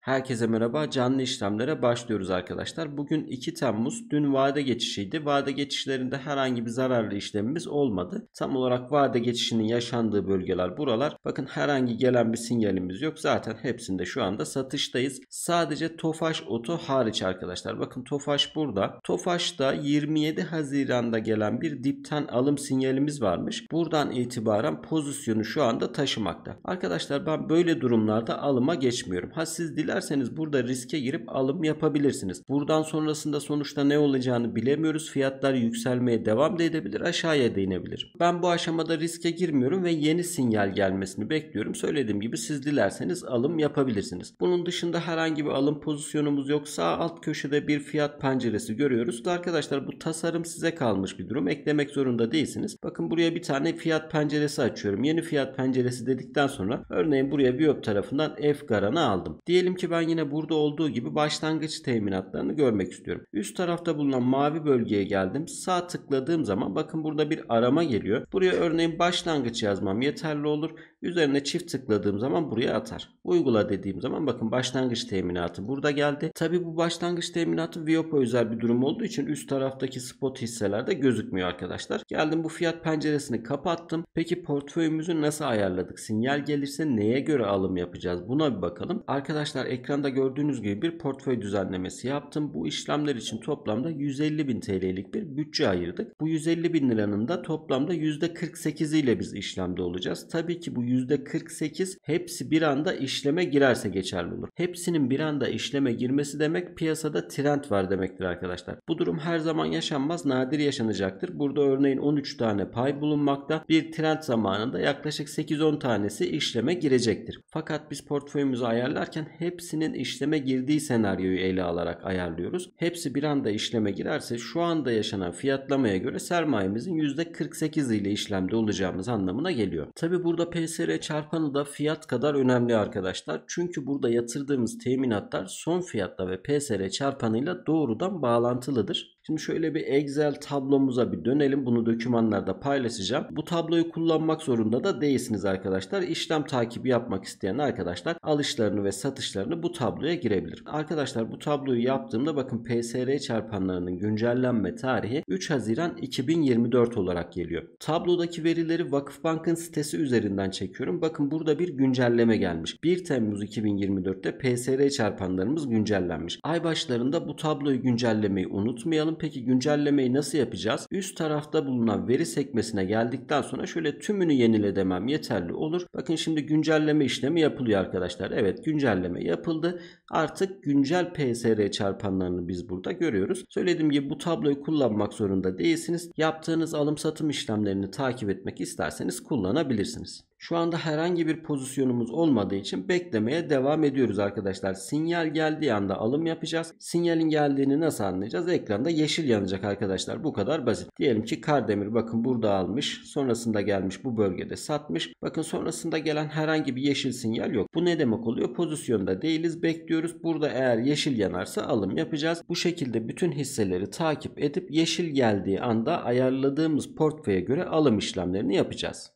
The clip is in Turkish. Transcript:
Herkese merhaba. Canlı işlemlere başlıyoruz arkadaşlar. Bugün 2 Temmuz dün vade geçişiydi. Vade geçişlerinde herhangi bir zararlı işlemimiz olmadı. Tam olarak vade geçişinin yaşandığı bölgeler buralar. Bakın herhangi gelen bir sinyalimiz yok. Zaten hepsinde şu anda satıştayız. Sadece Tofaş Oto hariç arkadaşlar. Bakın Tofaş burada. Tofaş'ta 27 Haziran'da gelen bir dipten alım sinyalimiz varmış. Buradan itibaren pozisyonu şu anda taşımakta. Arkadaşlar ben böyle durumlarda alıma geçmiyorum. Ha siz dil dilerseniz burada riske girip alım yapabilirsiniz. Buradan sonrasında sonuçta ne olacağını bilemiyoruz. Fiyatlar yükselmeye devam da edebilir, aşağıya da inebilir. Ben bu aşamada riske girmiyorum ve yeni sinyal gelmesini bekliyorum. Söylediğim gibi siz dilerseniz alım yapabilirsiniz. Bunun dışında herhangi bir alım pozisyonumuz yok. Sağ alt köşede bir fiyat penceresi görüyoruz. Arkadaşlar bu tasarım size kalmış bir durum. Eklemek zorunda değilsiniz. Bakın buraya bir tane fiyat penceresi açıyorum. Yeni fiyat penceresi dedikten sonra örneğin buraya Biop tarafından F garanı aldım. Diyelim ki ki ben yine burada olduğu gibi başlangıç teminatlarını görmek istiyorum. Üst tarafta bulunan mavi bölgeye geldim. Sağ tıkladığım zaman bakın burada bir arama geliyor. Buraya örneğin başlangıç yazmam yeterli olur. Üzerine çift tıkladığım zaman buraya atar. Uygula dediğim zaman bakın başlangıç teminatı burada geldi. Tabi bu başlangıç teminatı Viopa özel bir durum olduğu için üst taraftaki spot hisselerde gözükmüyor arkadaşlar. Geldim bu fiyat penceresini kapattım. Peki portföyümüzü nasıl ayarladık? Sinyal gelirse neye göre alım yapacağız? Buna bir bakalım. Arkadaşlar ekranda gördüğünüz gibi bir portföy düzenlemesi yaptım. Bu işlemler için toplamda 150 bin TL'lik bir bütçe ayırdık. Bu 150 bin liranın da toplamda %48 ile biz işlemde olacağız. Tabii ki bu %48 hepsi bir anda işleme girerse geçerli olur. Hepsinin bir anda işleme girmesi demek piyasada trend var demektir arkadaşlar. Bu durum her zaman yaşanmaz nadir yaşanacaktır. Burada örneğin 13 tane pay bulunmakta. Bir trend zamanında yaklaşık 8-10 tanesi işleme girecektir. Fakat biz portföyümüzü ayarlarken hep hepsinin işleme girdiği senaryoyu ele alarak ayarlıyoruz. Hepsi bir anda işleme girerse şu anda yaşanan fiyatlamaya göre sermayemizin %48 ile işlemde olacağımız anlamına geliyor. Tabi burada PSR çarpanı da fiyat kadar önemli arkadaşlar. Çünkü burada yatırdığımız teminatlar son fiyatla ve PSR çarpanıyla doğrudan bağlantılıdır. Şimdi şöyle bir Excel tablomuza bir dönelim. Bunu dokümanlarda paylaşacağım. Bu tabloyu kullanmak zorunda da değilsiniz arkadaşlar. İşlem takibi yapmak isteyen arkadaşlar alışlarını ve satışlarını bu tabloya girebilir. Arkadaşlar bu tabloyu yaptığımda bakın PSR çarpanlarının güncellenme tarihi 3 Haziran 2024 olarak geliyor. Tablodaki verileri Vakıfbank'ın sitesi üzerinden çekiyorum. Bakın burada bir güncelleme gelmiş. 1 Temmuz 2024'te PSR çarpanlarımız güncellenmiş. Ay başlarında bu tabloyu güncellemeyi unutmayalım peki güncellemeyi nasıl yapacağız? Üst tarafta bulunan veri sekmesine geldikten sonra şöyle tümünü yenile demem yeterli olur. Bakın şimdi güncelleme işlemi yapılıyor arkadaşlar. Evet güncelleme yapıldı. Artık güncel PSR çarpanlarını biz burada görüyoruz. Söylediğim gibi bu tabloyu kullanmak zorunda değilsiniz. Yaptığınız alım satım işlemlerini takip etmek isterseniz kullanabilirsiniz. Şu anda herhangi bir pozisyonumuz olmadığı için beklemeye devam ediyoruz arkadaşlar. Sinyal geldiği anda alım yapacağız. Sinyalin geldiğini nasıl anlayacağız? Ekranda yeşil yanacak arkadaşlar. Bu kadar basit. Diyelim ki Kardemir bakın burada almış. Sonrasında gelmiş bu bölgede satmış. Bakın sonrasında gelen herhangi bir yeşil sinyal yok. Bu ne demek oluyor? Pozisyonda değiliz. Bekliyoruz. Burada eğer yeşil yanarsa alım yapacağız. Bu şekilde bütün hisseleri takip edip yeşil geldiği anda ayarladığımız portföye göre alım işlemlerini yapacağız.